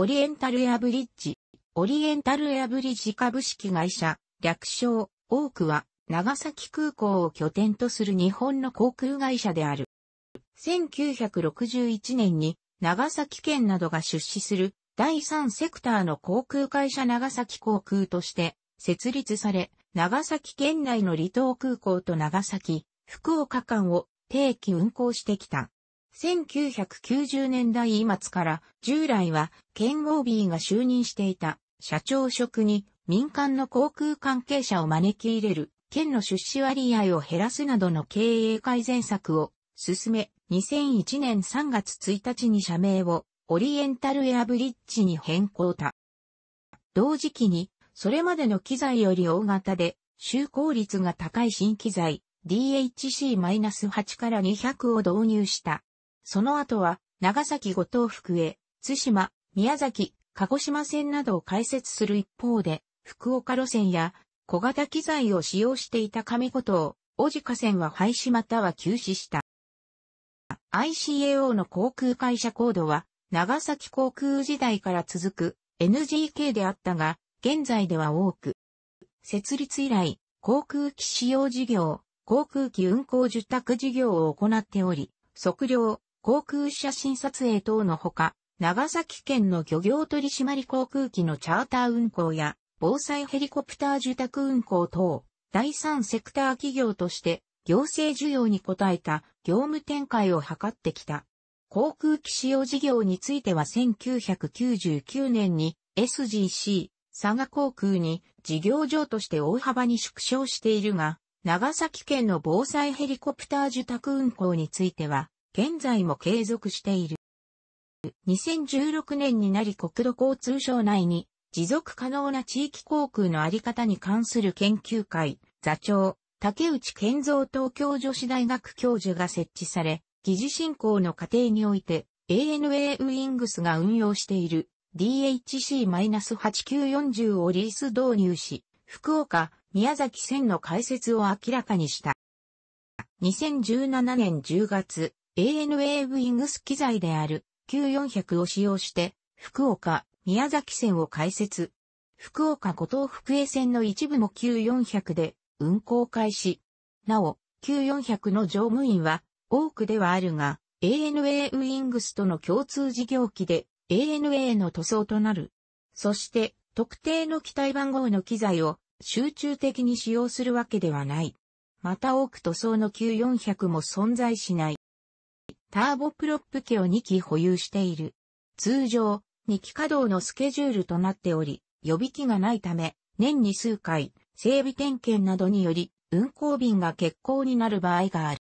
オリエンタルエアブリッジ、オリエンタルエアブリッジ株式会社、略称、多くは、長崎空港を拠点とする日本の航空会社である。1961年に、長崎県などが出資する、第三セクターの航空会社長崎航空として、設立され、長崎県内の離島空港と長崎、福岡間を定期運航してきた。1990年代末から従来はケン・ウォービーが就任していた社長職に民間の航空関係者を招き入れる県の出資割合を減らすなどの経営改善策を進め2001年3月1日に社名をオリエンタルエアブリッジに変更た。同時期にそれまでの機材より大型で就航率が高い新機材 DHC-8 から200を導入した。その後は、長崎五島福江、津島、宮崎、鹿児島線などを開設する一方で、福岡路線や小型機材を使用していた上五島、小鹿線は廃止または休止した。ICAO の航空会社コードは、長崎航空時代から続く NGK であったが、現在では多く。設立以来、航空機使用事業、航空機運航受託事業を行っており、測量、航空写真撮影等のほか、長崎県の漁業取締航空機のチャーター運航や、防災ヘリコプター受託運航等、第三セクター企業として、行政需要に応えた業務展開を図ってきた。航空機使用事業については1999年に SGC、佐賀航空に事業場として大幅に縮小しているが、長崎県の防災ヘリコプター受託運航については、現在も継続している。2016年になり国土交通省内に持続可能な地域航空のあり方に関する研究会、座長、竹内健造東京女子大学教授が設置され、疑似進行の過程において ANA ウイングスが運用している DHC-8940 をリース導入し、福岡、宮崎線の開設を明らかにした。2017年10月、ANA ウイングス機材である Q400 を使用して、福岡、宮崎線を開設。福岡五島福江線の一部も Q400 で運行開始。なお、Q400 の乗務員は多くではあるが、ANA ウイングスとの共通事業機で ANA の塗装となる。そして、特定の機体番号の機材を集中的に使用するわけではない。また多く塗装の Q400 も存在しない。ターボプロップ機を2機保有している。通常、2機稼働のスケジュールとなっており、予備機がないため、年に数回、整備点検などにより、運行便が欠航になる場合がある。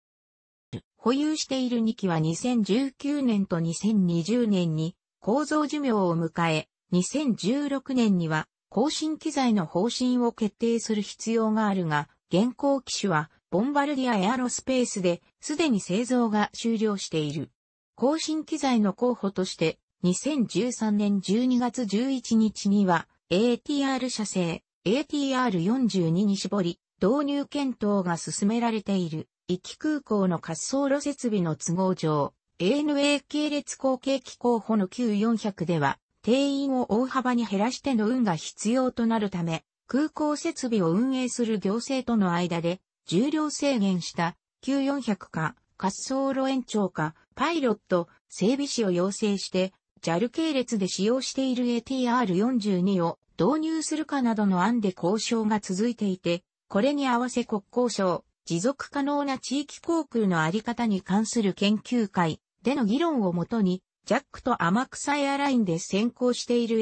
保有している2機は2019年と2020年に構造寿命を迎え、2016年には更新機材の方針を決定する必要があるが、現行機種はボンバルディアエアロスペースで、すでに製造が終了している。更新機材の候補として、2013年12月11日には、ATR 社製、ATR42 に絞り、導入検討が進められている、壱岐空港の滑走路設備の都合上、ANA 系列後継機候補の Q400 では、定員を大幅に減らしての運が必要となるため、空港設備を運営する行政との間で、重量制限した q 4 0 0か滑走路延長かパイロット整備士を要請して JAL 系列で使用している ATR42 を導入するかなどの案で交渉が続いていて、これに合わせ国交省、持続可能な地域航空のあり方に関する研究会での議論をもとに、ジャックと天草エアラインで先行している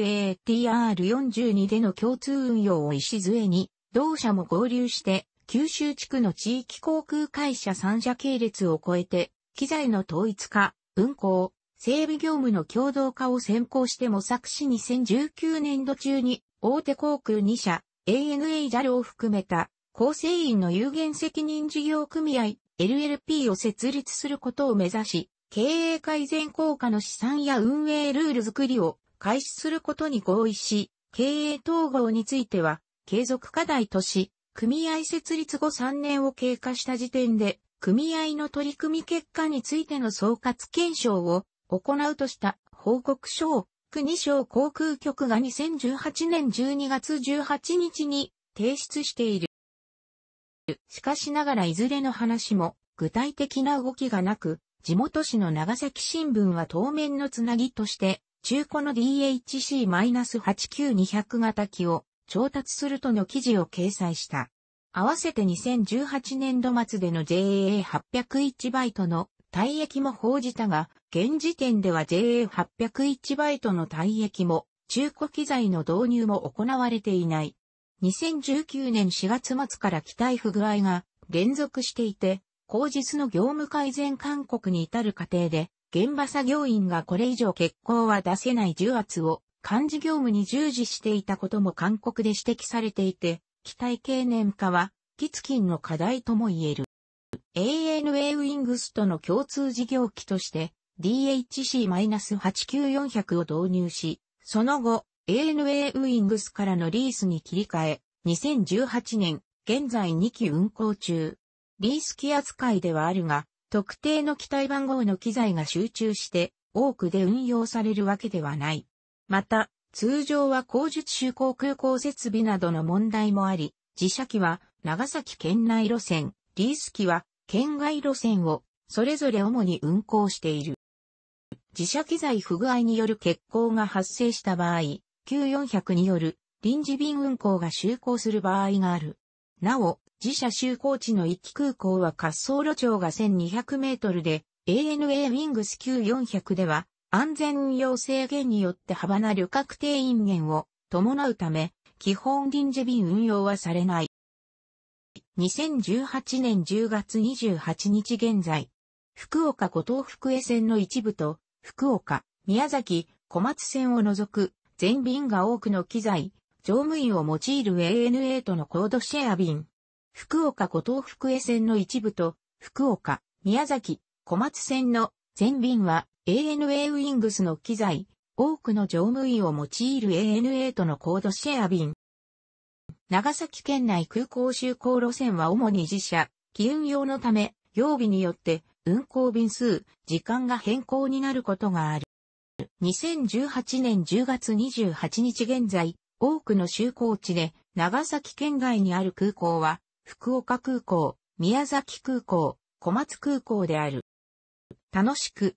ATR42 での共通運用を礎に、同社も合流して九州地区の地域航空会社3社系列を超えて、機材の統一化、運航、整備業務の共同化を先行して模索し2019年度中に、大手航空2社、ANA ジャルを含めた、構成員の有限責任事業組合、LLP を設立することを目指し、経営改善効果の試算や運営ルール作りを開始することに合意し、経営統合については継続課題とし、組合設立後3年を経過した時点で、組合の取り組み結果についての総括検証を行うとした報告書を国省航空局が2018年12月18日に提出している。しかしながらいずれの話も具体的な動きがなく、地元市の長崎新聞は当面のつなぎとして、中古の DHC-89200 型機を調達するとの記事を掲載した。合わせて2018年度末での JA801 バイトの退役も報じたが、現時点では JA801 バイトの退役も、中古機材の導入も行われていない。2019年4月末から機体不具合が連続していて、後日の業務改善勧告に至る過程で、現場作業員がこれ以上欠航は出せない重圧を幹事業務に従事していたことも勧告で指摘されていて、機体経年化は、キツキンの課題とも言える。ANA ウィングスとの共通事業機として DHC-89400 を導入し、その後 ANA ウィングスからのリースに切り替え、2018年、現在2機運行中。リース機扱いではあるが、特定の機体番号の機材が集中して多くで運用されるわけではない。また、通常は工術就航空港設備などの問題もあり、自社機は長崎県内路線、リース機は県外路線をそれぞれ主に運行している。自社機材不具合による欠航が発生した場合、Q400 による臨時便運航が就航する場合がある。なお、自社就航地の一機空港は滑走路長が1200メートルで、ANA ウィングス Q400 では安全運用制限によって幅な旅客定員減を伴うため、基本臨時便運用はされない。2018年10月28日現在、福岡五島福江線の一部と、福岡、宮崎、小松線を除く、全便が多くの機材、乗務員を用いる ANA とのコードシェア便。福岡五島福江線の一部と、福岡、宮崎、小松線の全便は ANA ウィングスの機材、多くの乗務員を用いる ANA とのコードシェア便。長崎県内空港就航路線は主に自社、機運用のため、曜日によって運航便数、時間が変更になることがある。2018年10月28日現在、多くの就航地で長崎県外にある空港は、福岡空港、宮崎空港、小松空港である。楽しく、